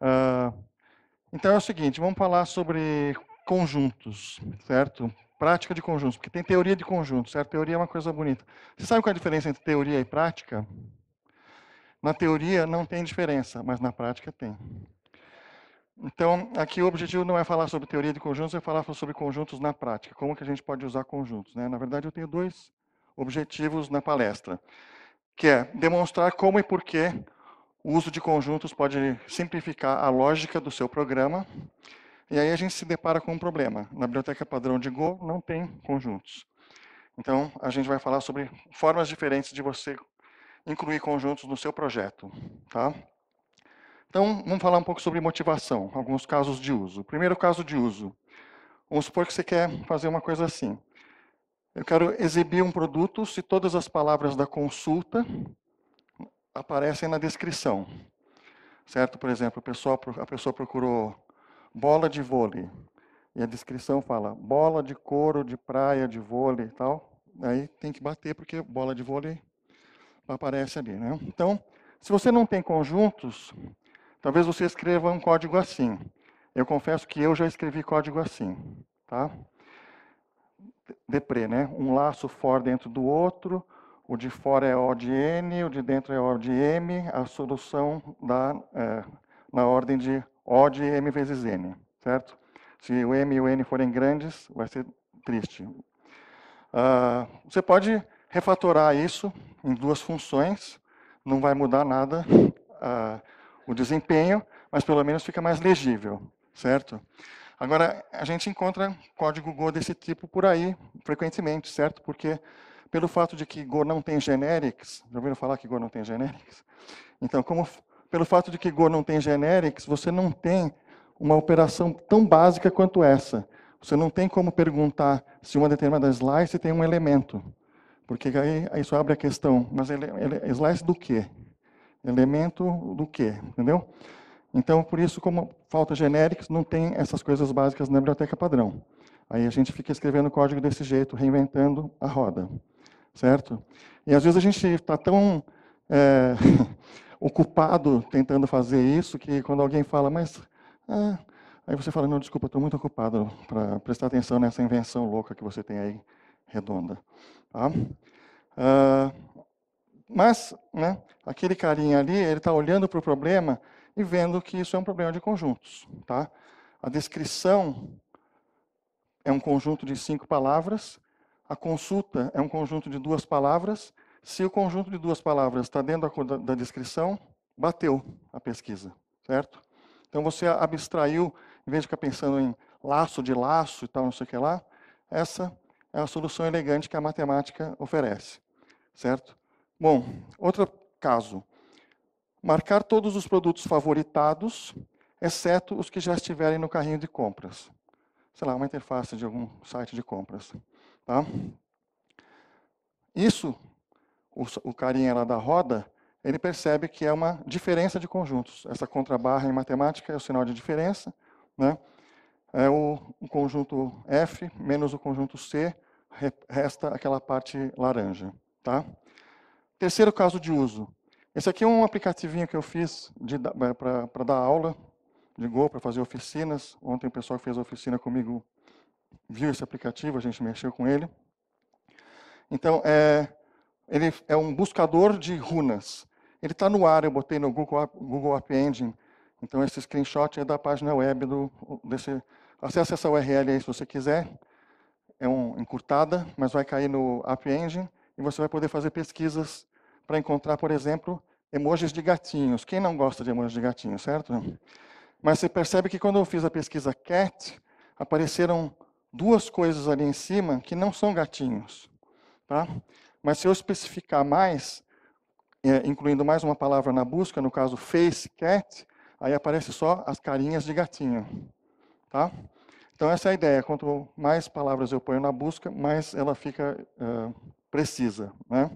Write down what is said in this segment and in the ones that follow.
Uh, então é o seguinte, vamos falar sobre conjuntos, certo? Prática de conjuntos, porque tem teoria de conjuntos, certo? Teoria é uma coisa bonita. Você sabe qual é a diferença entre teoria e prática? Na teoria não tem diferença, mas na prática tem. Então, aqui o objetivo não é falar sobre teoria de conjuntos, é falar sobre conjuntos na prática. Como que a gente pode usar conjuntos? Né? Na verdade, eu tenho dois objetivos na palestra, que é demonstrar como e por que o uso de conjuntos pode simplificar a lógica do seu programa. E aí a gente se depara com um problema. Na biblioteca padrão de Go não tem conjuntos. Então, a gente vai falar sobre formas diferentes de você incluir conjuntos no seu projeto, tá? Então, vamos falar um pouco sobre motivação, alguns casos de uso. Primeiro caso de uso. Vamos supor que você quer fazer uma coisa assim. Eu quero exibir um produto se todas as palavras da consulta aparecem na descrição. Certo? Por exemplo, a pessoa, a pessoa procurou bola de vôlei. E a descrição fala bola de couro, de praia, de vôlei e tal. Aí tem que bater, porque bola de vôlei aparece ali. Né? Então, se você não tem conjuntos, talvez você escreva um código assim. Eu confesso que eu já escrevi código assim. Tá? Deprê, né? Um laço for dentro do outro, o de fora é O de N, o de dentro é O de M, a solução dá é, na ordem de O de M vezes N, certo? Se o M e o N forem grandes, vai ser triste. Uh, você pode refatorar isso em duas funções, não vai mudar nada uh, o desempenho, mas pelo menos fica mais legível, certo? Agora, a gente encontra código Go desse tipo por aí, frequentemente, certo? Porque pelo fato de que Go não tem generics, já ouviram falar que Go não tem generics? Então, como, pelo fato de que Go não tem generics, você não tem uma operação tão básica quanto essa. Você não tem como perguntar se uma determinada slice tem um elemento, porque aí isso abre a questão, mas ele, ele, slice do quê? Elemento do quê? Entendeu? Então, por isso, como falta generics, não tem essas coisas básicas na biblioteca padrão. Aí a gente fica escrevendo código desse jeito, reinventando a roda certo? E às vezes a gente está tão é, ocupado tentando fazer isso que quando alguém fala, mas. Ah, aí você fala, não, desculpa, estou muito ocupado para prestar atenção nessa invenção louca que você tem aí, redonda. Tá? Ah, mas, né, aquele carinha ali, ele está olhando para o problema e vendo que isso é um problema de conjuntos. Tá? A descrição é um conjunto de cinco palavras a consulta é um conjunto de duas palavras. Se o conjunto de duas palavras está dentro da, da descrição, bateu a pesquisa, certo? Então você abstraiu, em vez de ficar pensando em laço de laço e tal, não sei o que lá, essa é a solução elegante que a matemática oferece, certo? Bom, outro caso. Marcar todos os produtos favoritados, exceto os que já estiverem no carrinho de compras. Sei lá, uma interface de algum site de compras. Tá? Isso, o, o carinha lá da roda, ele percebe que é uma diferença de conjuntos. Essa contrabarra em matemática é o sinal de diferença, né? É o, o conjunto F menos o conjunto C, resta aquela parte laranja, tá? Terceiro caso de uso. Esse aqui é um aplicativinho que eu fiz eh, para dar aula de Go, para fazer oficinas. Ontem o pessoal fez a oficina comigo viu esse aplicativo, a gente mexeu com ele. Então, é, ele é um buscador de runas. Ele está no ar, eu botei no Google, Google App Engine. Então, esse screenshot é da página web do, desse. Acesse essa URL aí se você quiser. É um, encurtada, mas vai cair no App Engine e você vai poder fazer pesquisas para encontrar, por exemplo, emojis de gatinhos. Quem não gosta de emojis de gatinhos certo? Mas você percebe que quando eu fiz a pesquisa cat, apareceram duas coisas ali em cima que não são gatinhos. Tá? Mas se eu especificar mais, é, incluindo mais uma palavra na busca, no caso face cat, aí aparece só as carinhas de gatinho. Tá? Então essa é a ideia. Quanto mais palavras eu ponho na busca, mais ela fica é, precisa. Né?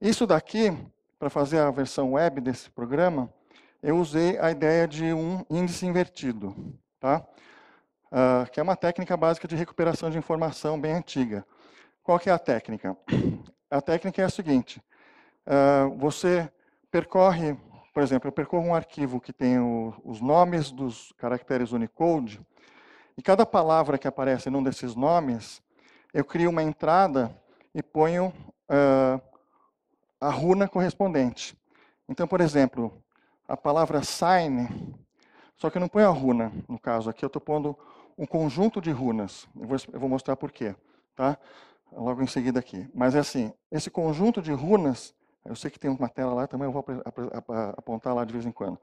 Isso daqui, para fazer a versão web desse programa, eu usei a ideia de um índice invertido. Tá? uh, que é uma técnica básica de recuperação de informação bem antiga. Qual que é a técnica? A técnica é a seguinte, uh, você percorre, por exemplo, eu percorro um arquivo que tem o, os nomes dos caracteres Unicode, e cada palavra que aparece num desses nomes, eu crio uma entrada e ponho uh, a runa correspondente. Então, por exemplo, a palavra sign, só que eu não ponho a runa, no caso aqui eu estou pondo um conjunto de runas. Eu vou, eu vou mostrar por quê, tá? Logo em seguida aqui. Mas é assim, esse conjunto de runas, eu sei que tem uma tela lá também, eu vou apontar lá de vez em quando.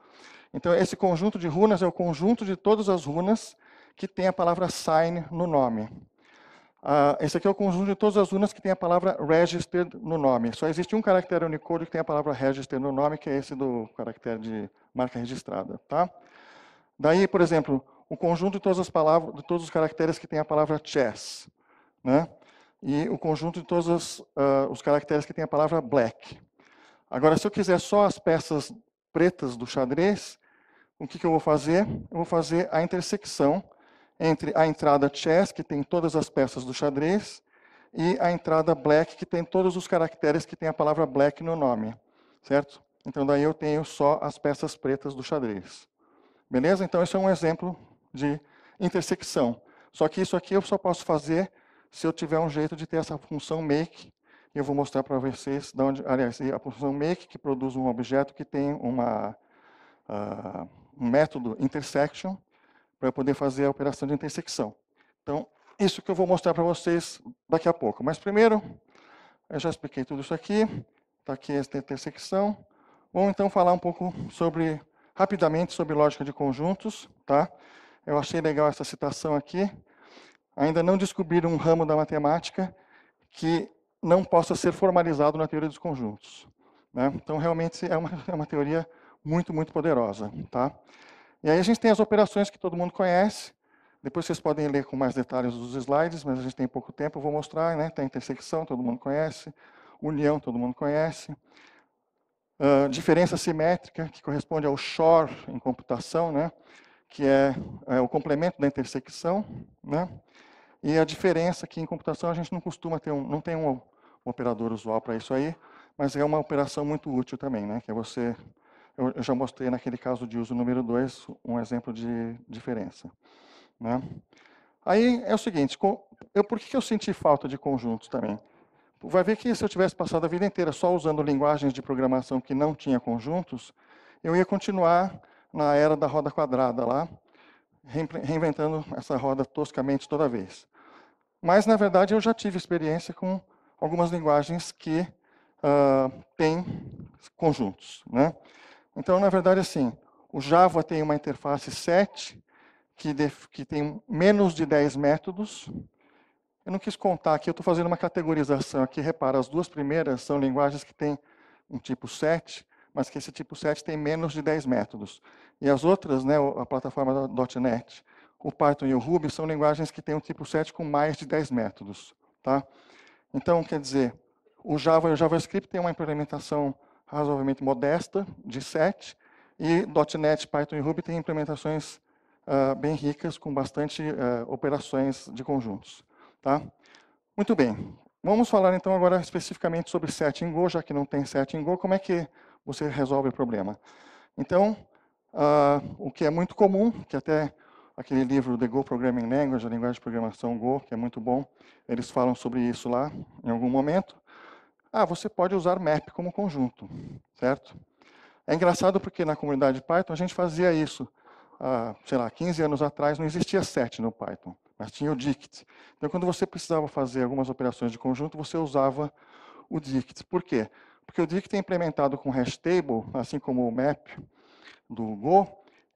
Então, esse conjunto de runas é o conjunto de todas as runas que tem a palavra sign no nome. Ah, esse aqui é o conjunto de todas as runas que tem a palavra registered no nome. Só existe um caractere Unicode que tem a palavra register no nome, que é esse do caractere de marca registrada. Tá? Daí, por exemplo, o conjunto de todas as palavras, de todos os caracteres que tem a palavra chess, né? E o conjunto de todos os, uh, ah, os caracteres que tem a palavra black. Agora, se eu quiser só as peças pretas do xadrez, o que, que eu vou fazer? Eu vou fazer a intersecção entre a entrada chess, que tem todas as peças do xadrez, e a entrada black, que tem todos os caracteres que tem a palavra black no nome, certo? Então, daí eu tenho só as peças pretas do xadrez. Beleza? Então, esse é um exemplo de intersecção. Só que isso aqui eu só posso fazer se eu tiver um jeito de ter essa função make, eu vou mostrar para vocês, de onde, aliás, a função make que produz um objeto que tem uma, uh, um método intersection para poder fazer a operação de intersecção. Então, isso que eu vou mostrar para vocês daqui a pouco. Mas primeiro, eu já expliquei tudo isso aqui, está aqui essa intersecção. Vamos então falar um pouco sobre, rapidamente, sobre lógica de conjuntos, tá? Eu achei legal essa citação aqui. Ainda não descobriram um ramo da matemática que não possa ser formalizado na teoria dos conjuntos. Né? Então, realmente, é uma, é uma teoria muito, muito poderosa. Tá? E aí a gente tem as operações que todo mundo conhece. Depois vocês podem ler com mais detalhes os slides, mas a gente tem pouco tempo, eu vou mostrar. Né? Tem intersecção, todo mundo conhece. União, todo mundo conhece. Uh, diferença simétrica, que corresponde ao shore em computação, né? que é, é, o complemento da intersecção, né? E a diferença que em computação a gente não costuma ter um, não tem um, um operador usual para isso aí, mas é uma operação muito útil também, né? Que é você, eu, eu já mostrei naquele caso de uso número 2 um exemplo de diferença, né? Aí é o seguinte, com, eu, por que eu senti falta de conjuntos também? Vai ver que se eu tivesse passado a vida inteira só usando linguagens de programação que não tinha conjuntos, eu ia continuar na era da roda quadrada lá, reinventando essa roda toscamente toda vez. Mas, na verdade, eu já tive experiência com algumas linguagens que uh, têm conjuntos. Né? Então, na verdade, assim, o Java tem uma interface 7, que, que tem menos de 10 métodos. Eu não quis contar aqui, eu estou fazendo uma categorização aqui. Repara, as duas primeiras são linguagens que têm um tipo 7, mas que esse tipo 7 tem menos de 10 métodos. E as outras, né, a plataforma .NET, o Python e o Ruby são linguagens que têm um tipo 7 com mais de 10 métodos. Tá? Então, quer dizer, o Java e o JavaScript têm uma implementação razoavelmente modesta, de 7, e .NET, Python e Ruby têm implementações uh, bem ricas, com bastante uh, operações de conjuntos. Tá? Muito bem. Vamos falar então agora especificamente sobre em Go, já que não tem em Go, como é que você resolve o problema. Então, uh, o que é muito comum, que até aquele livro The Go Programming Language, a linguagem de programação Go, que é muito bom, eles falam sobre isso lá em algum momento. Ah, você pode usar map como conjunto, certo? É engraçado porque na comunidade Python a gente fazia isso. Ah, sei lá, 15 anos atrás não existia set no Python, mas tinha o dict. Então quando você precisava fazer algumas operações de conjunto, você usava o dict. Por quê? Porque o Dict tem implementado com hash table, assim como o Map do Go,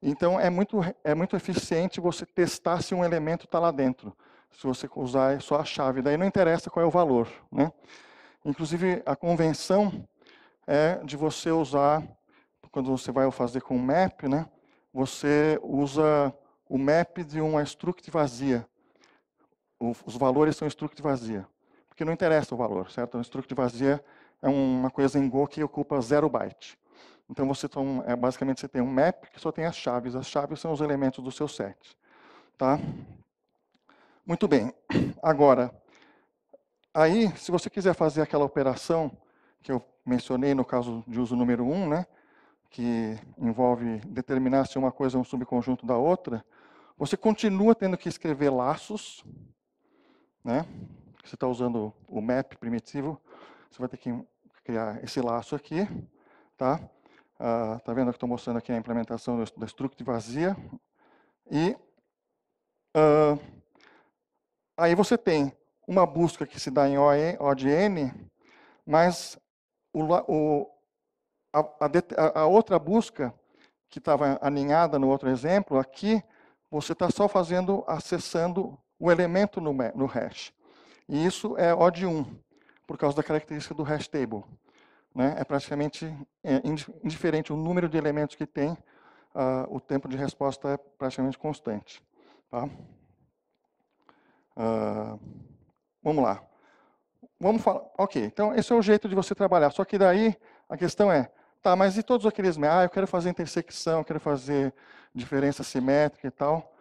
então é muito, é muito eficiente você testar se um elemento está lá dentro, se você usar só a chave. Daí não interessa qual é o valor. Né? Inclusive, a convenção é de você usar, quando você vai fazer com o map, né, você usa o map de uma struct vazia. os valores são struct vazia, porque não interessa o valor, certo? Uma struct vazia é uma coisa em Go que ocupa zero byte. Então você toma, é, basicamente você tem um map que só tem as chaves. As chaves são os elementos do seu set, tá? Muito bem. Agora, aí, se você quiser fazer aquela operação que eu mencionei no caso de uso número 1, um, né, que envolve determinar se uma coisa é um subconjunto da outra, você continua tendo que escrever laços, né? Você está usando o map primitivo, você vai ter que criar esse laço aqui, tá? Ah, tá vendo que estou mostrando aqui a implementação da struct vazia. E ah, aí você tem uma busca que se dá em O de N, mas o, o, a, a, a outra busca que estava aninhada no outro exemplo, aqui você está só fazendo, acessando o elemento no, no hash. E isso é O de 1 por causa da característica do hash table. Né? É praticamente é, indiferente o número de elementos que tem, uh, o tempo de resposta é praticamente constante. Tá? Uh, vamos lá. Vamos falar. Ok, então esse é o jeito de você trabalhar. Só que daí a questão é, tá, mas e todos aqueles. Ah, eu quero fazer intersecção, eu quero fazer diferença simétrica e tal.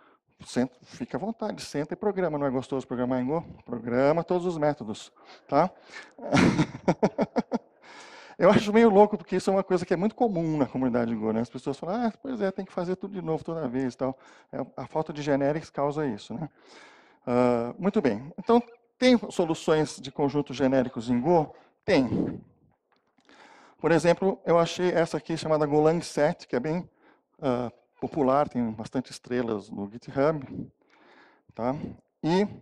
Senta, fica à vontade, senta e programa. Não é gostoso programar em Go? Programa todos os métodos, tá? Eu acho meio louco, porque isso é uma coisa que é muito comum na comunidade Go, né? As pessoas falam, ah, pois é, tem que fazer tudo de novo toda vez tal. É, a falta de generics causa isso, né? Uh, muito bem. Então, tem soluções de conjuntos genéricos em Go? Tem. Por exemplo, eu achei essa aqui chamada Golang Set, que é bem uh, popular, tem bastante estrelas no GitHub. Tá? E uh,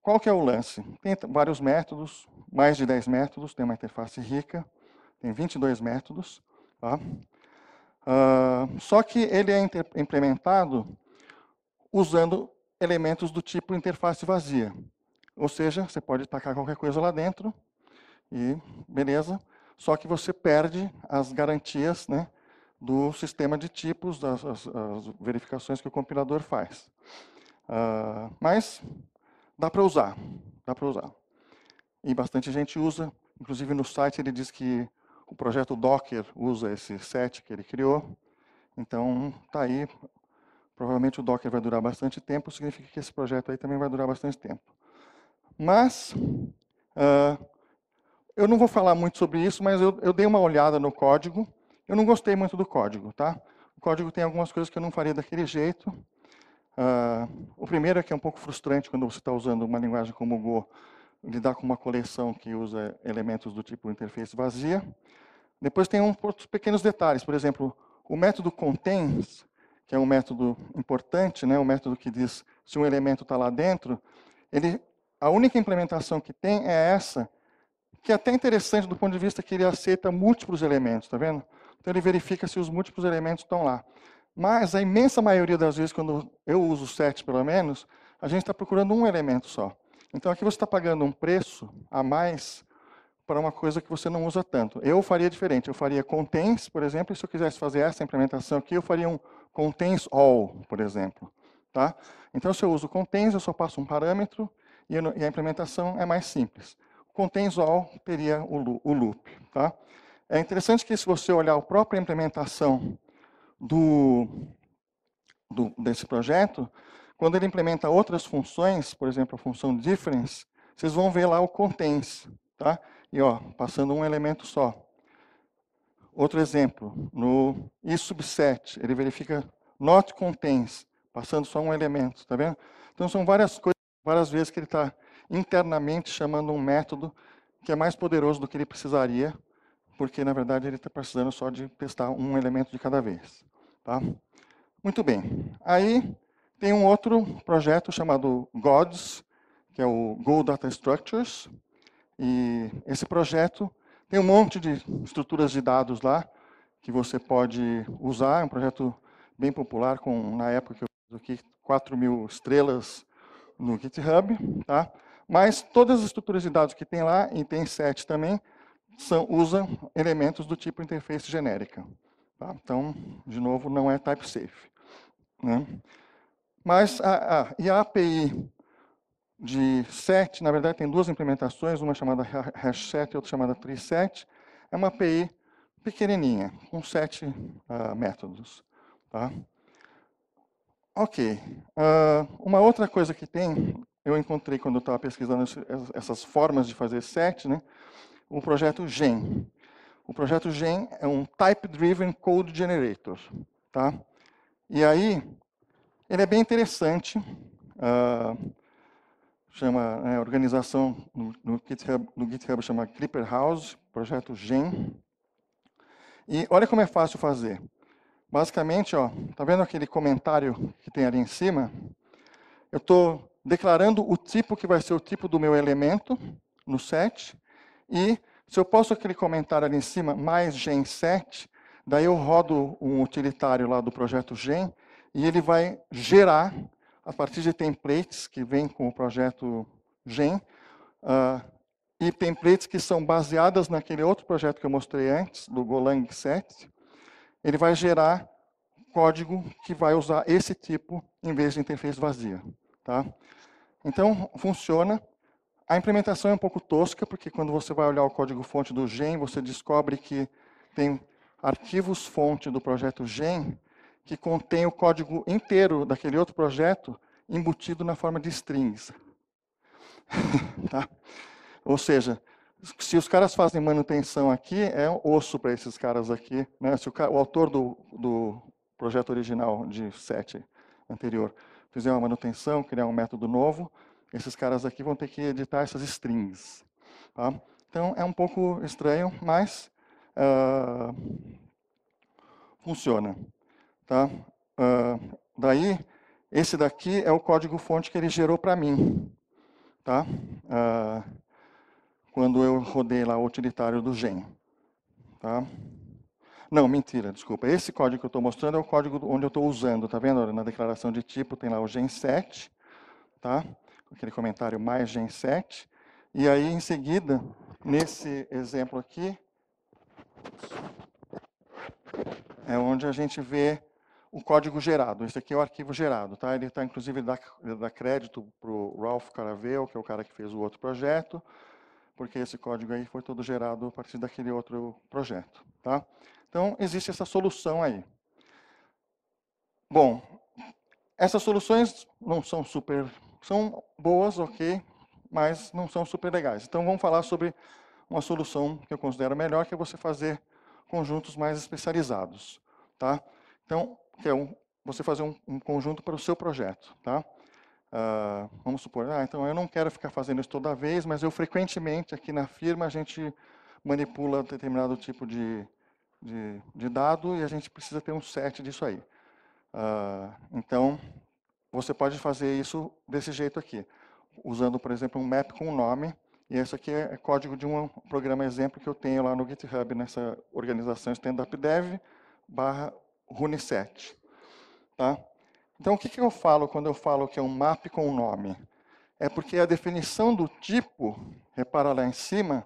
qual que é o lance? Tem vários métodos, mais de 10 métodos, tem uma interface rica, tem 22 métodos. Tá? Uh, só que ele é implementado usando elementos do tipo interface vazia. Ou seja, você pode tacar qualquer coisa lá dentro e beleza, só que você perde as garantias né, do sistema de tipos, das, as, as verificações que o compilador faz. Uh, mas dá para usar, dá para usar. E bastante gente usa, inclusive no site ele diz que o projeto Docker usa esse set que ele criou, então tá aí, provavelmente o Docker vai durar bastante tempo, significa que esse projeto aí também vai durar bastante tempo. Mas, uh, eu não vou falar muito sobre isso, mas eu, eu dei uma olhada no código, eu não gostei muito do código, tá? O código tem algumas coisas que eu não faria daquele jeito. Uh, o primeiro é que é um pouco frustrante quando você está usando uma linguagem como o Go, lidar com uma coleção que usa elementos do tipo interface vazia. Depois tem um, outros pequenos detalhes, por exemplo, o método contains, que é um método importante, né? O método que diz se um elemento está lá dentro, ele, a única implementação que tem é essa, que é até interessante do ponto de vista que ele aceita múltiplos elementos, tá vendo? Então ele verifica se os múltiplos elementos estão lá. Mas a imensa maioria das vezes, quando eu uso set pelo menos, a gente está procurando um elemento só. Então aqui você está pagando um preço a mais para uma coisa que você não usa tanto. Eu faria diferente, eu faria contains, por exemplo, e se eu quisesse fazer essa implementação aqui, eu faria um contains all, por exemplo. Tá? Então se eu uso contains, eu só passo um parâmetro e, a implementação é mais simples. Contains all teria o, loop. Tá? É interessante que se você olhar a própria implementação do, do, desse projeto, quando ele implementa outras funções, por exemplo, a função difference, vocês vão ver lá o contains, tá? E ó, passando um elemento só. Outro exemplo, no i subset, ele verifica not contains, passando só um elemento, tá vendo? Então são várias coisas, várias vezes que ele está internamente chamando um método que é mais poderoso do que ele precisaria porque na verdade ele está precisando só de testar um elemento de cada vez. Tá? Muito bem. Aí tem um outro projeto chamado GODS, que é o Go Data Structures. E esse projeto tem um monte de estruturas de dados lá que você pode usar. É um projeto bem popular, com, na época que eu fiz aqui, 4 mil estrelas no GitHub. Tá? Mas todas as estruturas de dados que tem lá, e tem sete também, são, usa elementos do tipo interface genérica. Tá? Então, de novo, não é type safe. Né? Mas a, a, e a API de set, na verdade tem duas implementações, uma chamada hash set e outra chamada tree set. É uma API pequenininha, com sete uh, métodos. Tá? Ok. Uh, uma outra coisa que tem, eu encontrei quando eu estava pesquisando essas formas de fazer set, né? o projeto GEN. O projeto GEN é um Type-Driven Code Generator. Tá? E aí, ele é bem interessante, uh, chama né, organização no, no, GitHub, no GitHub chama Clipper House, projeto GEN. E olha como é fácil fazer. Basicamente, ó, tá vendo aquele comentário que tem ali em cima? Eu estou declarando o tipo que vai ser o tipo do meu elemento no set. E se eu posso aquele comentário ali em cima, mais gen 7, daí eu rodo um utilitário lá do projeto gen e ele vai gerar, a partir de templates que vem com o projeto gen, uh, e templates que são baseadas naquele outro projeto que eu mostrei antes, do Golang 7, ele vai gerar código que vai usar esse tipo em vez de interface vazia. Tá? Então, funciona. A implementação é um pouco tosca, porque quando você vai olhar o código-fonte do GEM, você descobre que tem arquivos-fonte do projeto GEM que contém o código inteiro daquele outro projeto embutido na forma de strings. tá? Ou seja, se os caras fazem manutenção aqui, é um osso para esses caras aqui. Né? Se o, o autor do, do, projeto original de 7 anterior fizer uma manutenção, criar um método novo, esses caras aqui vão ter que editar essas strings. Tá? Então é um pouco estranho, mas uh, funciona. Tá? Uh, daí, esse daqui é o código-fonte que ele gerou para mim. Tá? Uh, quando eu rodei lá o utilitário do gen. Tá? Não, mentira, desculpa. Esse código que eu estou mostrando é o código onde eu estou usando. Tá vendo? Na declaração de tipo tem lá o gen7. Tá? aquele comentário mais Gen 7. E aí, em seguida, nesse exemplo aqui, é onde a gente vê o código gerado. Esse aqui é o arquivo gerado, tá? Ele está inclusive dá, dá crédito para o Ralph caravel que é o cara que fez o outro projeto, porque esse código aí foi todo gerado a partir daquele outro projeto, tá? Então existe essa solução aí. Bom, essas soluções não são super são boas, ok, mas não são super legais. Então vamos falar sobre uma solução que eu considero melhor, que é você fazer conjuntos mais especializados, tá? Então, que é um, você fazer um, um, conjunto para o seu projeto, tá? Uh, vamos supor, ah, então eu não quero ficar fazendo isso toda vez, mas eu frequentemente aqui na firma a gente manipula determinado tipo de, de, de dado e a gente precisa ter um set disso aí. Uh, então, você pode fazer isso desse jeito aqui, usando, por exemplo, um map com um nome, e esse aqui é código de um programa exemplo que eu tenho lá no GitHub, nessa organização Standup Dev barra Runiset. Tá? Então, o que, que eu falo quando eu falo que é um map com um nome? É porque a definição do tipo, repara lá em cima,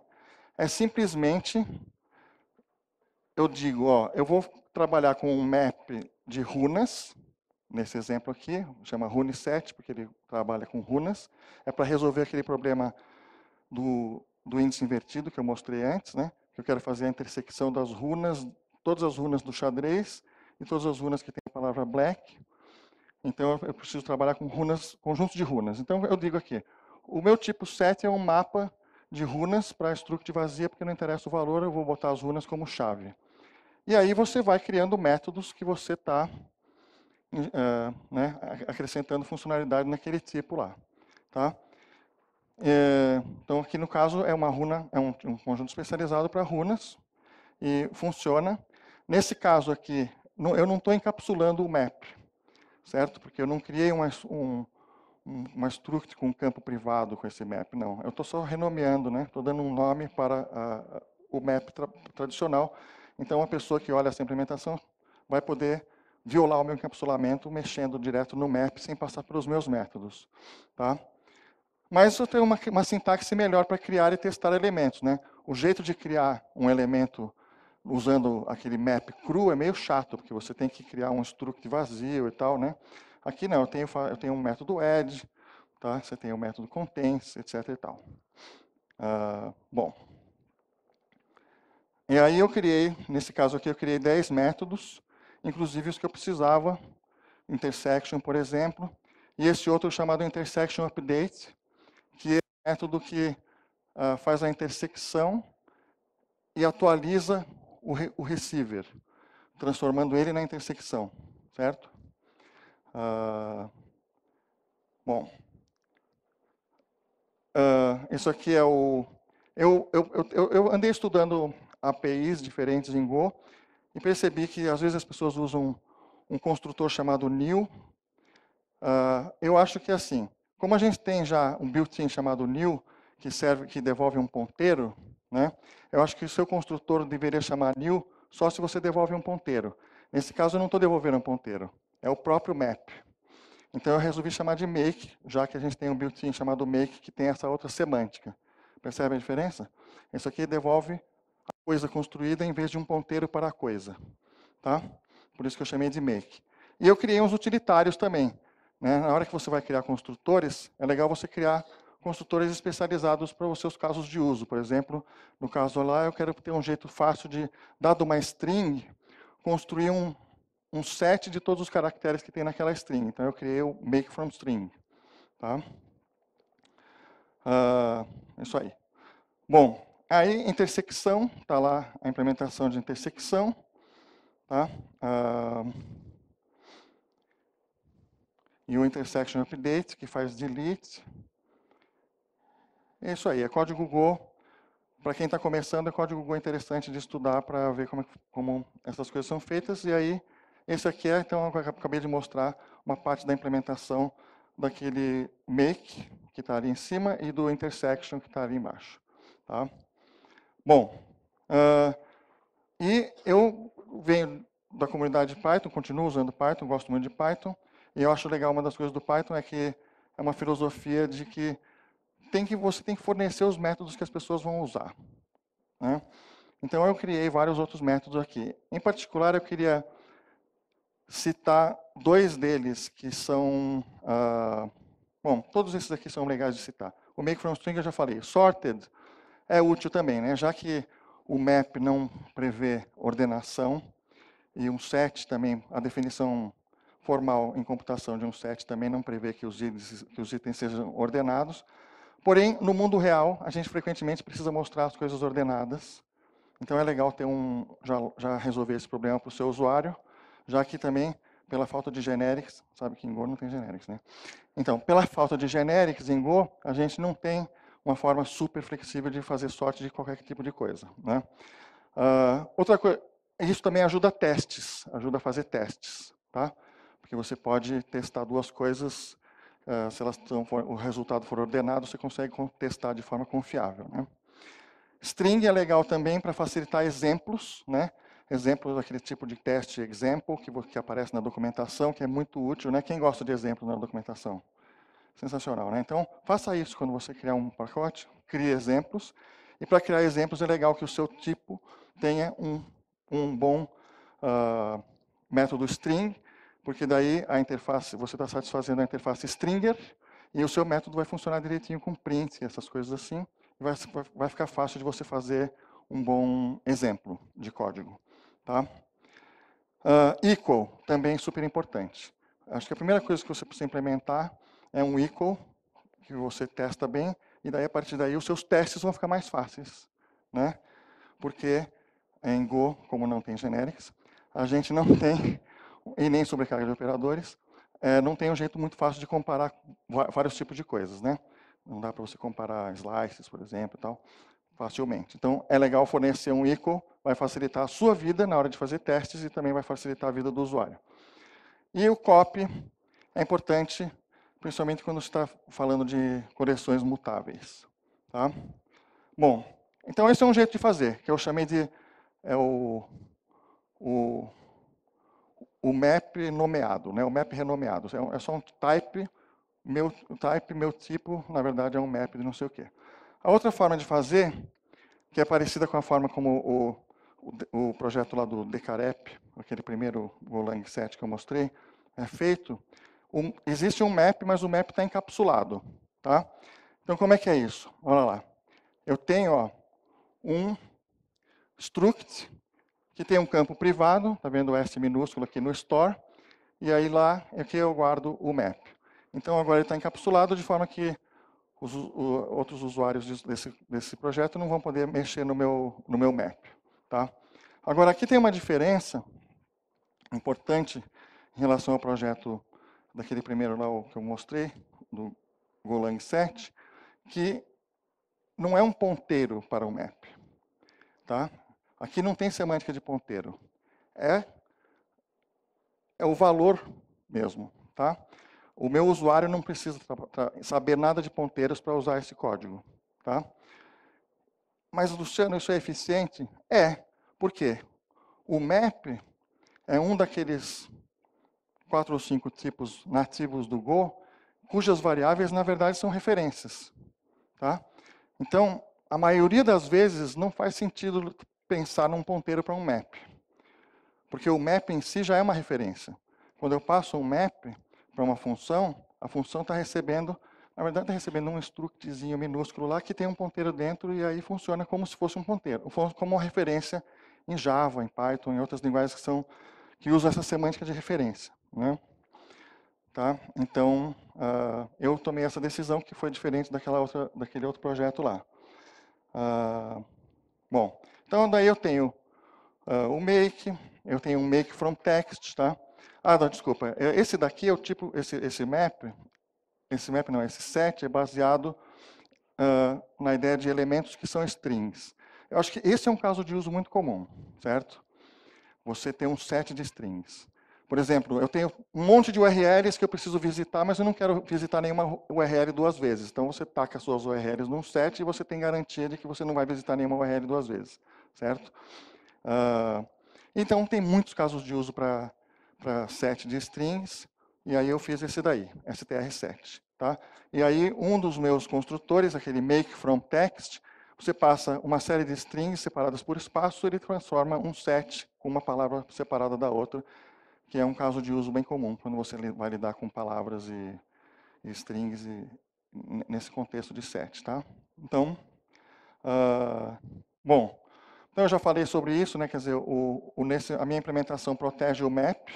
é simplesmente, eu digo, ó, eu vou trabalhar com um map de runas, nesse exemplo aqui, chama Rune7, porque ele trabalha com runas, é para resolver aquele problema do, do índice invertido que eu mostrei antes, né? que eu quero fazer a intersecção das runas, todas as runas do xadrez e todas as runas que tem a palavra black. Então eu preciso trabalhar com runas, conjunto de runas. Então eu digo aqui, o meu tipo 7 é um mapa de runas para struct vazia, porque não interessa o valor, eu vou botar as runas como chave. E aí você vai criando métodos que você está uh, né, acrescentando funcionalidade naquele tipo lá. Tá? É, então, aqui no caso, é uma runa, é um, um conjunto especializado para runas e funciona. Nesse caso aqui, no, eu não estou encapsulando o map, certo? Porque eu não criei uma, um, uma struct com um campo privado com esse map, não. Eu estou só renomeando, né? Estou dando um nome para o map tra tradicional. Então, a pessoa que olha essa implementação vai poder violar o meu encapsulamento mexendo direto no map sem passar pelos meus métodos. Tá? Mas eu tenho uma, uma sintaxe melhor para criar e testar elementos. Né? O jeito de criar um elemento usando aquele map cru é meio chato, porque você tem que criar um struct vazio e tal. Né? Aqui não, eu tenho, eu tenho um método add, tá? você tem o um método contains, etc. E tal. Uh, bom. E aí eu criei, nesse caso aqui, eu criei 10 métodos inclusive os que eu precisava, intersection, por exemplo, e esse outro chamado intersection update, que é um método que uh, faz a intersecção e atualiza o, re o, receiver, transformando ele na intersecção, certo? Uh, bom, uh, isso aqui é o... Eu, eu, eu, eu andei estudando APIs diferentes em Go, e percebi que às vezes as pessoas usam um, um construtor chamado new. Uh, ah, eu acho que assim, como a gente tem já um built-in chamado new, que serve, que devolve um ponteiro, né? Eu acho que o seu construtor deveria chamar new só se você devolve um ponteiro. Nesse caso, eu não estou devolvendo um ponteiro, é o próprio map. Então, eu resolvi chamar de make, já que a gente tem um built-in chamado make, que tem essa outra semântica. Percebe a diferença? Isso aqui devolve coisa construída em vez de um ponteiro para a coisa. Tá? Por isso que eu chamei de make. E eu criei uns utilitários também. Né? Na hora que você vai criar construtores, é legal você criar construtores especializados para os seus casos de uso. Por exemplo, no caso lá, eu quero ter um jeito fácil de, dado uma string, construir um, um set de todos os caracteres que tem naquela string. Então, eu criei o make from string. Tá? Uh, isso aí. Bom, aí, intersecção, está lá a implementação de intersecção. Tá? Uh, e o intersection update, que faz delete. É isso aí, é código Go. Para quem está começando, é código Go interessante de estudar para ver como, é como essas coisas são feitas. E aí, esse aqui é, então, eu acabei de mostrar uma parte da implementação daquele make, que está ali em cima, e do intersection, que está ali embaixo. Tá? Bom, uh, e eu venho da comunidade Python, continuo usando Python, gosto muito de Python, e eu acho legal uma das coisas do Python é que é uma filosofia de que tem que você tem que fornecer os métodos que as pessoas vão usar. Né? Então eu criei vários outros métodos aqui. Em particular, eu queria citar dois deles que são, uh, bom, todos esses aqui são legais de citar. O make from string eu já falei, sorted é útil também, né? já que o map não prevê ordenação, e um set também, a definição formal em computação de um set também não prevê que os, itens, que os itens sejam ordenados. Porém, no mundo real, a gente frequentemente precisa mostrar as coisas ordenadas. Então é legal ter um já, já resolver esse problema para o seu usuário, já que também pela falta de generics, sabe que em Go não tem generics, né? Então, pela falta de generics em Go, a gente não tem uma forma super flexível de fazer sorte de qualquer tipo de coisa. Né? Uh, outra coisa, isso também ajuda testes, ajuda a fazer testes, tá? Porque você pode testar duas coisas, uh, se elas tão, o resultado for ordenado, você consegue testar de forma confiável. Né? String é legal também para facilitar exemplos, né? Exemplos daquele tipo de teste example que, que aparece na documentação, que é muito útil, né? Quem gosta de exemplo na documentação? Sensacional, né? Então, faça isso quando você criar um pacote, crie exemplos. E para criar exemplos é legal que o seu tipo tenha um, um bom uh, método string, porque daí a interface, você está satisfazendo a interface stringer e o seu método vai funcionar direitinho com print e essas coisas assim. Vai, vai ficar fácil de você fazer um bom exemplo de código. Tá? Uh, equal, também super importante. Acho que a primeira coisa que você precisa implementar é um equal que você testa bem, e daí a partir daí os seus testes vão ficar mais fáceis, né? Porque em Go, como não tem generics, a gente não tem, e nem sobrecarga de operadores, é, não tem um jeito muito fácil de comparar vários tipos de coisas, né? Não dá para você comparar slices, por exemplo, tal, facilmente. Então, é legal fornecer um equal, vai facilitar a sua vida na hora de fazer testes e também vai facilitar a vida do usuário. E o copy é importante principalmente quando está falando de coleções mutáveis. Tá? Bom, então esse é um jeito de fazer, que eu chamei de é o, o, o map nomeado, né? o map renomeado. É, é só um type, meu type, meu tipo, na verdade é um map de não sei o quê. A outra forma de fazer, que é parecida com a forma como o, o, o projeto lá do Decarep, aquele primeiro Golang 7 que eu mostrei, é feito, um, existe um map, mas o map está encapsulado. Tá? Então, como é que é isso? Olha lá. Eu tenho ó, um struct que tem um campo privado, está vendo o S minúsculo aqui no store, e aí lá é que eu guardo o map. Então, agora ele está encapsulado de forma que os o, outros usuários desse, desse projeto não vão poder mexer no meu, no meu map. Tá? Agora, aqui tem uma diferença importante em relação ao projeto daquele primeiro lá que eu mostrei, do Golang 7, que não é um ponteiro para o map. Tá? Aqui não tem semântica de ponteiro. É, é o valor mesmo. Tá? O meu usuário não precisa saber nada de ponteiros para usar esse código. Tá? Mas, Luciano, isso é eficiente? É. Por quê? O map é um daqueles quatro ou cinco tipos nativos né, do Go, cujas variáveis, na verdade, são referências. Tá? Então, a maioria das vezes não faz sentido pensar num ponteiro para um map. Porque o map em si já é uma referência. Quando eu passo um map para uma função, a função está recebendo, na verdade está recebendo um structzinho minúsculo lá que tem um ponteiro dentro e aí funciona como se fosse um ponteiro, como uma referência em Java, em Python, em outras linguagens que são que usam essa semântica de referência né? Tá? Então, uh, eu tomei essa decisão que foi diferente daquela outra, daquele outro projeto lá. Uh, bom, então daí eu tenho uh, o make, eu tenho um make from text, tá? Ah, não, desculpa. É, esse daqui é o tipo, esse, esse map, esse map não, esse set é baseado uh, na ideia de elementos que são strings. Eu acho que esse é um caso de uso muito comum, certo? Você tem um set de strings. Por exemplo, eu tenho um monte de URLs que eu preciso visitar, mas eu não quero visitar nenhuma URL duas vezes. Então você taca suas URLs num set e você tem garantia de que você não vai visitar nenhuma URL duas vezes, certo? Uh, então tem muitos casos de uso para set de strings, e aí eu fiz esse daí, str7. Tá? E aí um dos meus construtores, aquele make from text, você passa uma série de strings separadas por espaço, ele transforma um set com uma palavra separada da outra, que é um caso de uso bem comum quando você vai lidar com palavras e, e strings e, nesse contexto de set, tá? Então, uh, bom, então eu já falei sobre isso, né? Quer dizer, o, o nesse, a minha implementação protege o map.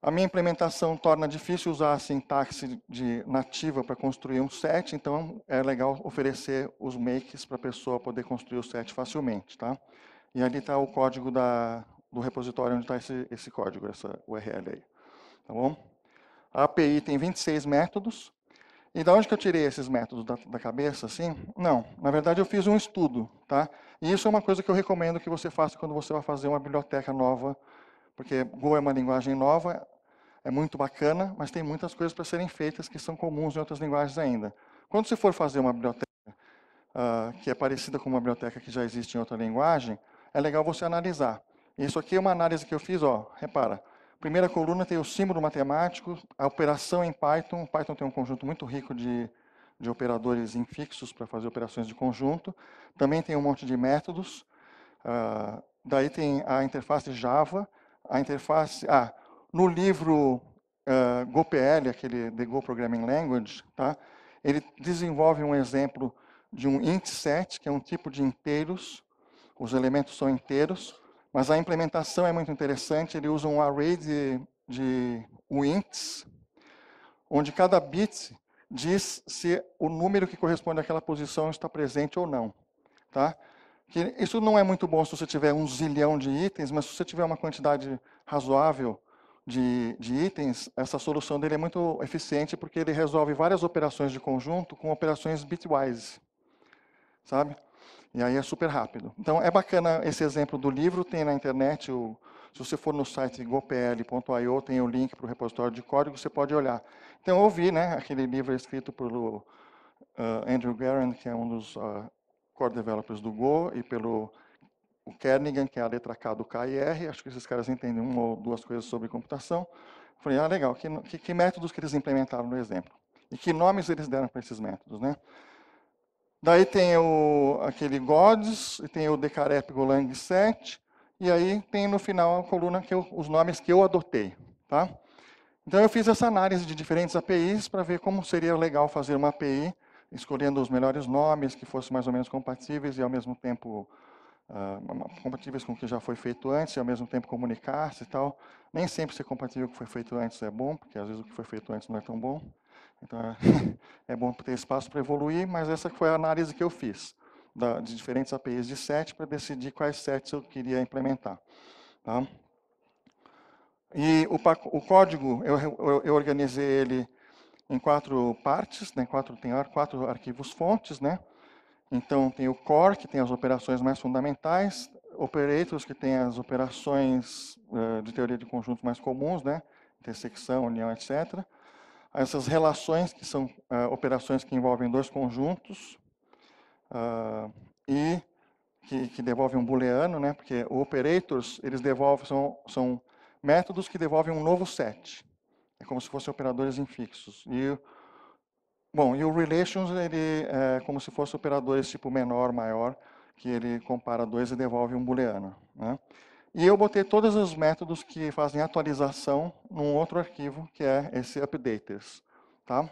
A minha implementação torna difícil usar a sintaxe de nativa para construir um set, então é legal oferecer os makes para a pessoa poder construir o set facilmente, tá? E ali está o código da, do repositório onde está esse, esse código, essa URL aí. Tá bom? A API tem 26 métodos. E da onde que eu tirei esses métodos da, da cabeça, assim? Não, na verdade eu fiz um estudo, tá? E isso é uma coisa que eu recomendo que você faça quando você vai fazer uma biblioteca nova, porque Go é uma linguagem nova, é muito bacana, mas tem muitas coisas para serem feitas que são comuns em outras linguagens ainda. Quando você for fazer uma biblioteca uh, que é parecida com uma biblioteca que já existe em outra linguagem, é legal você analisar. Isso aqui é uma análise que eu fiz, ó, repara. Primeira coluna tem o símbolo matemático, a operação em Python. O Python tem um conjunto muito rico de, de operadores infixos para fazer operações de conjunto. Também tem um monte de métodos. Uh, daí tem a interface Java, a interface... Ah, no livro uh, ah, GoPL, aquele The Go Programming Language, tá? ele desenvolve um exemplo de um int set, que é um tipo de inteiros, os elementos são inteiros, mas a implementação é muito interessante, ele usa um array de, de wints, onde cada bit diz se o número que corresponde àquela posição está presente ou não. Tá? Que isso não é muito bom se você tiver um zilhão de itens, mas se você tiver uma quantidade razoável de, de itens, essa solução dele é muito eficiente porque ele resolve várias operações de conjunto com operações bitwise. Sabe? E aí é super rápido. Então é bacana esse exemplo do livro, tem na internet, o, se você for no site gopl.io, tem o link para o repositório de código, você pode olhar. Então eu ouvi né, aquele livro escrito pelo uh, Andrew Garand, que é um dos uh, core developers do Go, e pelo o Kernigan, que é a letra K do K e R, acho que esses caras entendem uma ou duas coisas sobre computação. Falei, ah, legal, que, que, que métodos que eles implementaram no exemplo? E que nomes eles deram para esses métodos, né? Daí tem o, aquele e tem o Decarep Golang 7, e aí tem no final a coluna que eu, os nomes que eu adotei. Tá? Então eu fiz essa análise de diferentes APIs para ver como seria legal fazer uma API, escolhendo os melhores nomes que fossem mais ou menos compatíveis e ao mesmo tempo uh, compatíveis com o que já foi feito antes e ao mesmo tempo comunicar-se e tal. Nem sempre ser compatível com o que foi feito antes é bom, porque às vezes o que foi feito antes não é tão bom. Então, é, é, bom ter espaço para evoluir, mas essa foi a análise que eu fiz da, de diferentes APIs de SET para decidir quais sets eu queria implementar. Tá? E o, o código, eu, eu, eu, organizei ele em quatro partes, né, quatro, tem quatro arquivos fontes. Né? Então, tem o core, que tem as operações mais fundamentais, operators, que tem as operações uh, de teoria de conjuntos mais comuns, né, intersecção, união, etc essas relações, que são uh, operações que envolvem dois conjuntos uh, e que, que, devolvem um booleano, né, porque operators, eles devolvem, são, são métodos que devolvem um novo set. É como se fossem operadores infixos. E, bom, e o relations, ele é como se fosse operadores tipo menor, maior, que ele compara dois e devolve um booleano. Né? E eu botei todos os métodos que fazem atualização num outro arquivo, que é esse updaters. Tá?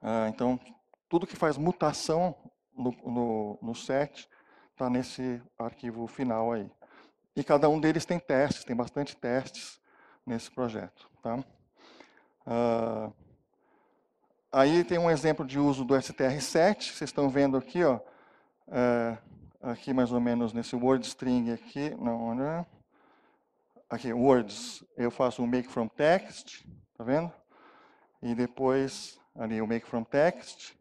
Ah, então, tudo que faz mutação no, no, no set está nesse arquivo final aí. E cada um deles tem testes, tem bastante testes nesse projeto. Tá? Ah, aí tem um exemplo de uso do STR7, vocês estão vendo aqui, ó, é, aqui mais ou menos nesse word string aqui, não, olha. aqui words, eu faço o make from text, tá vendo? E depois ali o make from text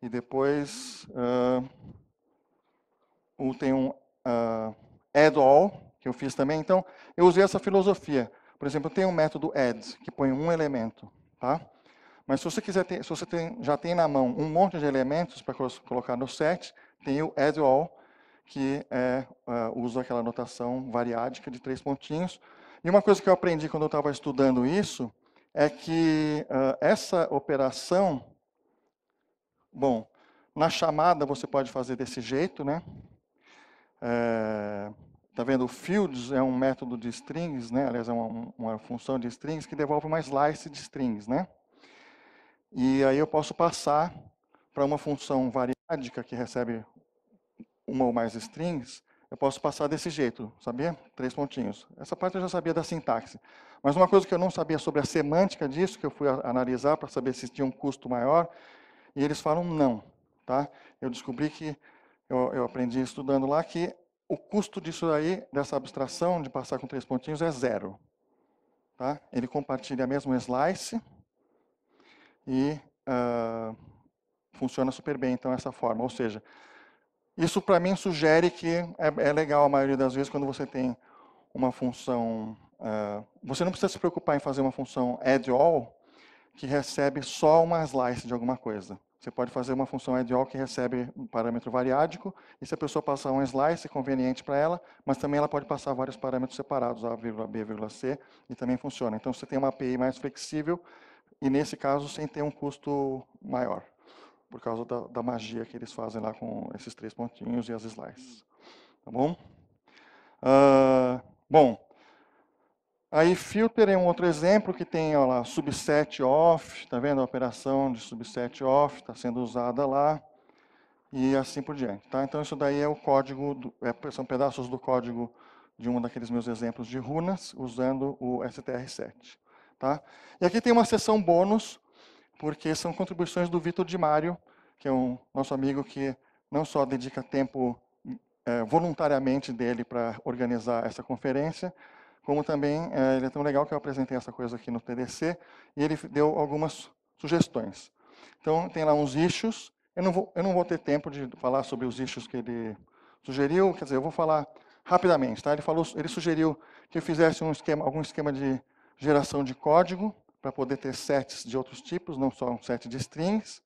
e depois uh, tem um uh, add all que eu fiz também. Então eu usei essa filosofia. Por exemplo, eu tenho um método add que põe um elemento, tá? Mas se você quiser, ter, se você tem, já tem na mão um monte de elementos para colocar no set, tem o add all que é, uh, uso aquela notação variádica de três pontinhos. E uma coisa que eu aprendi quando eu estava estudando isso é que uh, essa operação, bom, na chamada você pode fazer desse jeito, né? É, tá vendo? O fields é um método de strings, né? Aliás, é uma, uma função de strings que devolve uma slice de strings, né? E aí eu posso passar para uma função variádica que recebe uma ou mais strings, eu posso passar desse jeito, sabia? Três pontinhos. Essa parte eu já sabia da sintaxe. Mas uma coisa que eu não sabia sobre a semântica disso, que eu fui analisar para saber se tinha um custo maior, e eles falam não. Tá? Eu descobri que, eu, eu aprendi estudando lá, que o custo disso aí, dessa abstração de passar com três pontinhos, é zero. Tá? Ele compartilha mesmo um slice e uh, funciona super bem, então, essa forma. Ou seja, isso para mim sugere que é, é, legal a maioria das vezes quando você tem uma função. Uh, você não precisa se preocupar em fazer uma função add all que recebe só uma slice de alguma coisa. Você pode fazer uma função add all que recebe um parâmetro variádico, e se a pessoa passar um slice, é conveniente para ela, mas também ela pode passar vários parâmetros separados, A, B, C, e também funciona. Então você tem uma API mais flexível, e nesse caso sem ter um custo maior por causa da, da, magia que eles fazem lá com esses três pontinhos e as slices. Tá bom? Ah, bom, aí filter é um outro exemplo que tem ó, lá subset off, tá vendo? A operação de subset off está sendo usada lá e assim por diante. Tá? Então isso daí é o código, do, é, são pedaços do código de um daqueles meus exemplos de runas usando o STR7. Tá? E aqui tem uma seção bônus porque são contribuições do Vitor Di Mário, que é um nosso amigo que não só dedica tempo é, voluntariamente dele para organizar essa conferência, como também é, ele é tão legal que eu apresentei essa coisa aqui no TDC e ele deu algumas sugestões. Então tem lá uns issues. Eu não vou, eu não vou ter tempo de falar sobre os issues que ele sugeriu. Quer dizer, eu vou falar rapidamente, tá? Ele falou, ele sugeriu que eu fizesse um esquema, algum esquema de geração de código para poder ter sets de outros tipos, não só um set de strings.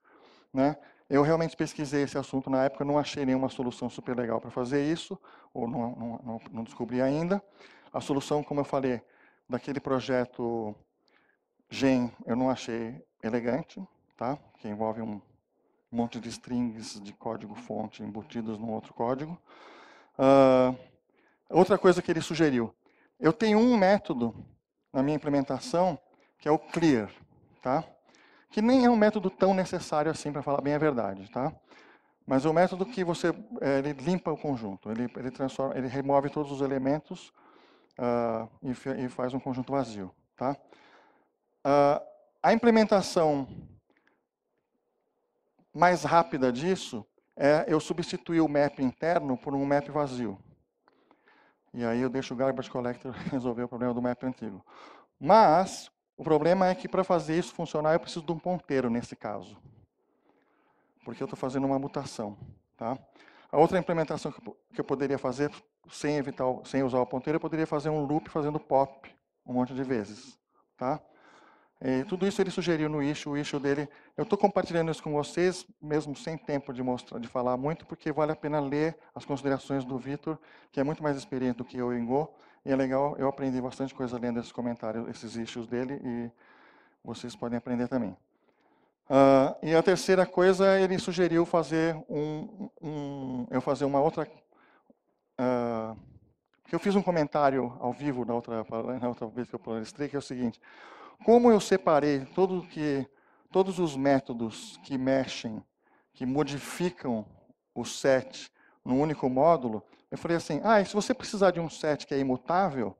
Né? Eu realmente pesquisei esse assunto na época, não achei nenhuma solução super legal para fazer isso, ou não, não, não, descobri ainda. A solução, como eu falei, daquele projeto GEM, eu não achei elegante, tá? que envolve um monte de strings de código-fonte embutidos num outro código. Uh, outra coisa que ele sugeriu, eu tenho um método na minha implementação que é o clear, tá? Que nem é um método tão necessário assim para falar bem a verdade, tá? Mas é um método que você eh, ele limpa o conjunto, ele ele transforma, ele remove todos os elementos uh, e, e, faz um conjunto vazio, tá? Uh, a implementação mais rápida disso é eu substituir o map interno por um map vazio. E aí eu deixo o garbage collector resolver o problema do map antigo. Mas o problema é que para fazer isso funcionar, eu preciso de um ponteiro nesse caso. Porque eu estou fazendo uma mutação. Tá? A outra implementação que eu poderia fazer, sem, evitar, sem usar o ponteiro, eu poderia fazer um loop fazendo pop um monte de vezes. Tá? E tudo isso ele sugeriu no issue, o issue dele. Eu estou compartilhando isso com vocês, mesmo sem tempo de mostrar, de falar muito, porque vale a pena ler as considerações do Vitor, que é muito mais experiente do que eu em Go, e é legal, eu aprendi bastante coisa lendo esses comentários, esses issues dele, e vocês podem aprender também. Uh, e a terceira coisa, ele sugeriu fazer um, um eu fazer uma outra, uh, eu fiz um comentário ao vivo na outra, na outra vez que eu palestrei, que é o seguinte, como eu separei todo que, todos os métodos que mexem, que modificam o set no único módulo, eu falei assim, ah, se você precisar de um set que é imutável,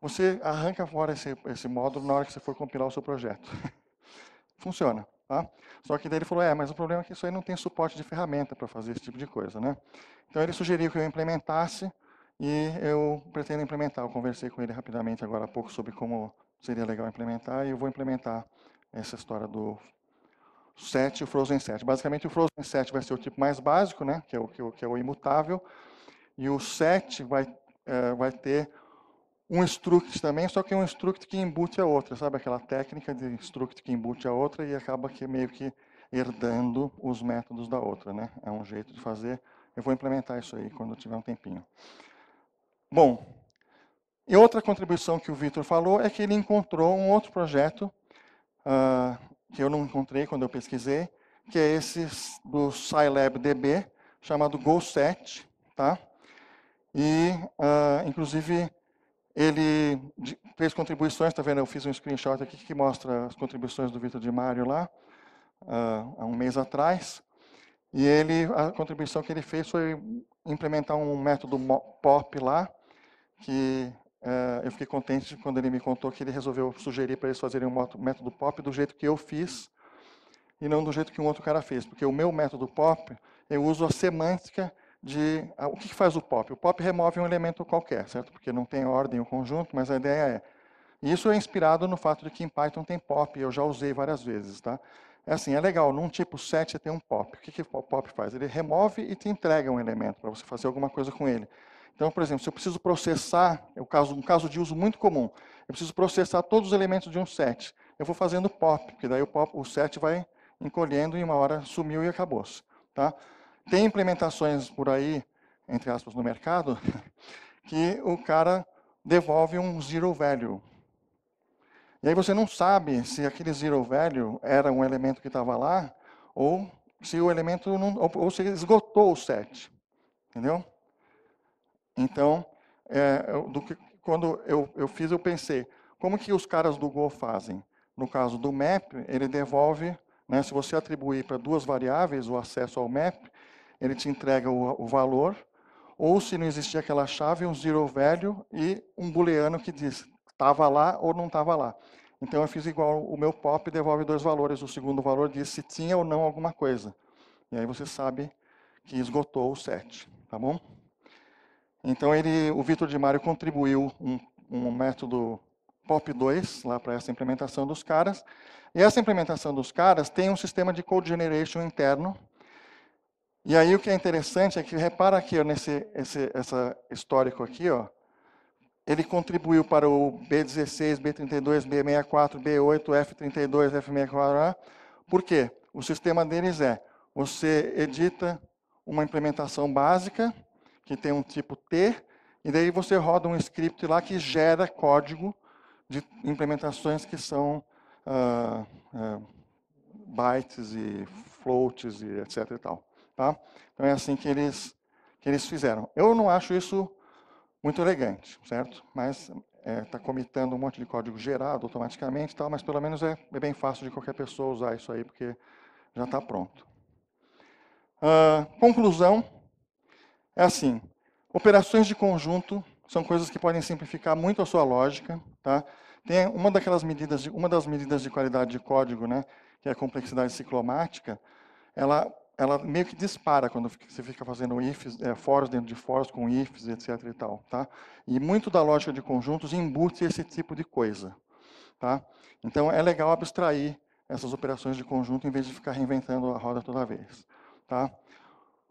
você arranca fora esse, esse módulo na hora que você for compilar o seu projeto. Funciona. Tá? Só que daí ele falou, é, mas o problema é que isso aí não tem suporte de ferramenta para fazer esse tipo de coisa, né? Então ele sugeriu que eu implementasse e eu pretendo implementar. Eu conversei com ele rapidamente agora há pouco sobre como seria legal implementar e eu vou implementar essa história do set e o Frozen set. Basicamente o Frozen set vai ser o tipo mais básico, né? Que é o, que é o, que é o imutável. E o 7 vai, é, vai ter um struct também, só que um struct que embute a outra, sabe? Aquela técnica de struct que embute a outra e acaba que meio que herdando os métodos da outra, né? É um jeito de fazer. Eu vou implementar isso aí quando tiver um tempinho. Bom, e outra contribuição que o Vitor falou é que ele encontrou um outro projeto uh, que eu não encontrei quando eu pesquisei, que é esse do Scilab DB, chamado GoSet, tá? e, uh, inclusive, ele fez contribuições, tá vendo? Eu fiz um screenshot aqui que mostra as contribuições do Vitor de Mário lá, uh, há um mês atrás. E ele, a contribuição que ele fez foi implementar um método POP lá, que uh, eu fiquei contente quando ele me contou que ele resolveu sugerir para eles fazerem um método POP do jeito que eu fiz e não do jeito que um outro cara fez, porque o meu método POP eu uso a semântica de ah, o que faz o pop. O pop remove um elemento qualquer, certo? Porque não tem ordem o conjunto, mas a ideia é. Isso é inspirado no fato de que em Python tem pop, eu já usei várias vezes, tá? É assim, é legal, num tipo set tem um pop. O que, que o pop faz? Ele remove e te entrega um elemento para você fazer alguma coisa com ele. Então, por exemplo, se eu preciso processar, é um caso, um caso de uso muito comum, eu preciso processar todos os elementos de um set. Eu vou fazendo pop, porque daí o, pop, o set vai encolhendo e uma hora sumiu e acabou-se. Tá? Tem implementações por aí, entre aspas, no mercado, que o cara devolve um zero value. E aí você não sabe se aquele zero value era um elemento que estava lá ou se o elemento não, ou, ou se esgotou o set, entendeu? Então, é, do que, quando eu, eu fiz, eu pensei, como que os caras do Go fazem? No caso do map, ele devolve, né, se você atribuir para duas variáveis o acesso ao map, ele te entrega o, o valor, ou se não existia aquela chave, um zero velho e um booleano que diz estava lá ou não estava lá. Então eu fiz igual o meu pop devolve dois valores. O segundo valor diz se tinha ou não alguma coisa. E aí você sabe que esgotou o set, tá bom? Então ele, o Vitor de Mário contribuiu um, um método POP2 lá para essa implementação dos caras. E essa implementação dos caras tem um sistema de code generation interno e aí o que é interessante é que repara aqui ó, nesse esse, essa histórico aqui, ó, ele contribuiu para o B16, B32, B64, B8, F32, F64A. Por quê? O sistema deles é: você edita uma implementação básica que tem um tipo T, e daí você roda um script lá que gera código de implementações que são uh, uh, bytes e floats e etc e tal. Tá? Então é assim que eles, que eles fizeram. Eu não acho isso muito elegante, certo? Mas está é, tá comitando um monte de código gerado automaticamente, tal, mas pelo menos é, é bem fácil de qualquer pessoa usar isso aí, porque já está pronto. Uh, conclusão é assim: operações de conjunto são coisas que podem simplificar muito a sua lógica, tá? Tem uma daquelas medidas, de, uma das medidas de qualidade de código, né, que é a complexidade ciclomática, ela ela meio que dispara quando você fica fazendo ifs, é, fors dentro de fors com ifs, etc e tal, tá? E muito da lógica de conjuntos embute esse tipo de coisa, tá? Então é legal abstrair essas operações de conjunto em vez de ficar reinventando a roda toda vez, tá?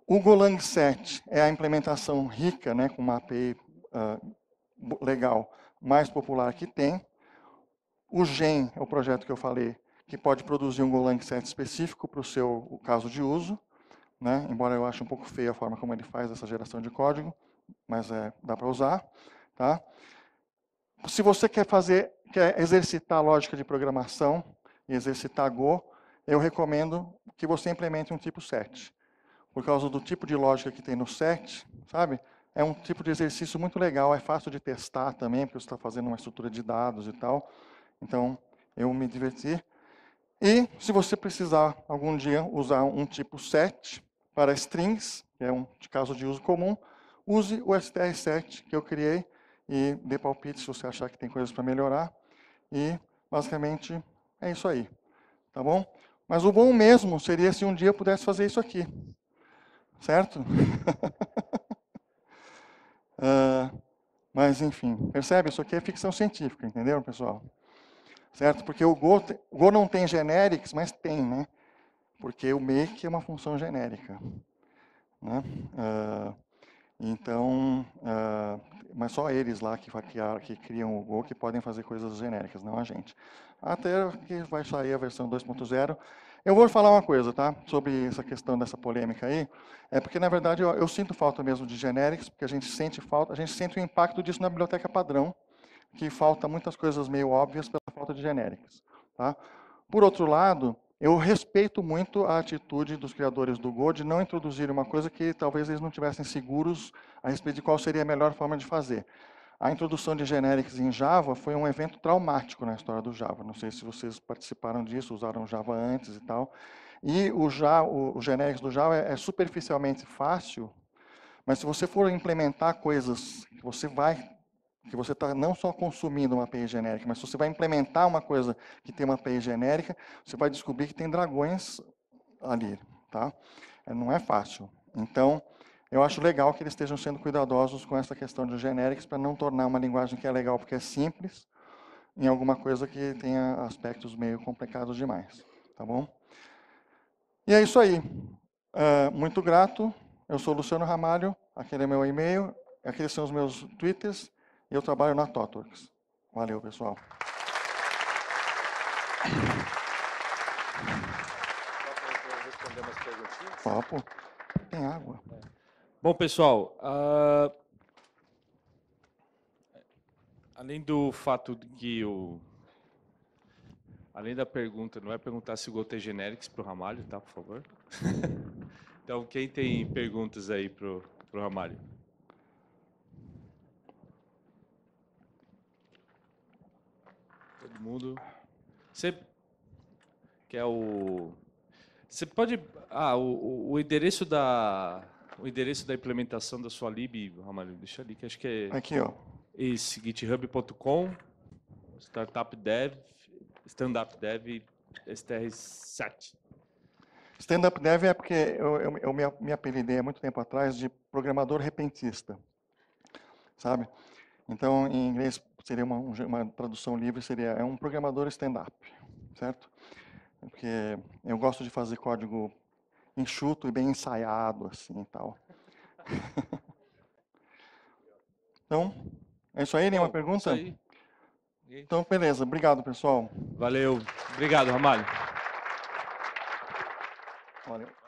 O Golang 7 é a implementação rica, né, com uma API uh, legal, mais popular que tem. O Gen é o projeto que eu falei, que pode produzir um Golang set específico para o seu caso de uso, né? embora eu ache um pouco feia a forma como ele faz essa geração de código, mas é, dá para usar. Tá? Se você quer fazer, quer exercitar a lógica de programação e exercitar Go, eu recomendo que você implemente um tipo 7. Por causa do tipo de lógica que tem no 7, sabe? É um tipo de exercício muito legal, é fácil de testar também, porque você está fazendo uma estrutura de dados e tal. Então, eu me diverti. E se você precisar algum dia usar um tipo set para strings, que é um caso de uso comum, use o str que eu criei e dê palpite se você achar que tem coisas para melhorar. E basicamente é isso aí, tá bom? Mas o bom mesmo seria se um dia eu pudesse fazer isso aqui, certo? uh, mas enfim, percebe? Isso aqui é ficção científica, entendeu pessoal? Certo? Porque o Go, o Go não tem generics, mas tem, né? Porque o make é uma função genérica. Né? Uh, então, uh, mas só eles lá que, que, criam o Go que podem fazer coisas genéricas, não a gente. Até que vai sair a versão 2.0. Eu vou falar uma coisa, tá? Sobre essa questão dessa polêmica aí. É porque, na verdade, eu, eu, sinto falta mesmo de generics, porque a gente sente falta, a gente sente o impacto disso na biblioteca padrão, que falta muitas coisas meio óbvias pela falta de genéricas. Tá? Por outro lado, eu respeito muito a atitude dos criadores do Go de não introduzir uma coisa que talvez eles não tivessem seguros a respeito de qual seria a melhor forma de fazer. A introdução de genéricos em Java foi um evento traumático na história do Java. Não sei se vocês participaram disso, usaram Java antes e tal. E o, ja, o, o do Java é, é superficialmente fácil, mas se você for implementar coisas que você vai que você está não só consumindo uma API genérica, mas se você vai implementar uma coisa que tem uma API genérica, você vai descobrir que tem dragões ali, tá? É, não é fácil. Então, eu acho legal que eles estejam sendo cuidadosos com essa questão de genéricos para não tornar uma linguagem que é legal porque é simples em alguma coisa que tenha aspectos meio complicados demais, tá bom? E é isso aí. Uh, muito grato. Eu sou Luciano Ramalho. Aquele é meu e-mail. Aqueles são os meus twitters. Eu trabalho na Totworks. Valeu, pessoal. responder umas perguntinhas? Papo. Tem água. Bom, pessoal, uh, além do fato de que o. Além da pergunta, não é perguntar se o Gol tem generics para o Ramalho, tá, por favor? então, quem tem perguntas aí para o Ramalho? todo mundo. Você que é o você pode ah o, o endereço da o endereço da implementação da sua lib, Ramalho, deixa ali que acho que é aqui ó. Esse github.com startup dev standup dev str7. Stand-up dev é porque eu, eu, eu me, me apelidei há muito tempo atrás de programador repentista, sabe? Então, em inglês, seria uma, uma tradução livre, seria é um programador stand-up, certo? Porque eu gosto de fazer código enxuto e bem ensaiado, assim, e tal. então, é isso aí, nenhuma pergunta? Isso aí. Então, beleza. Obrigado, pessoal. Valeu. Obrigado, Ramalho. Valeu.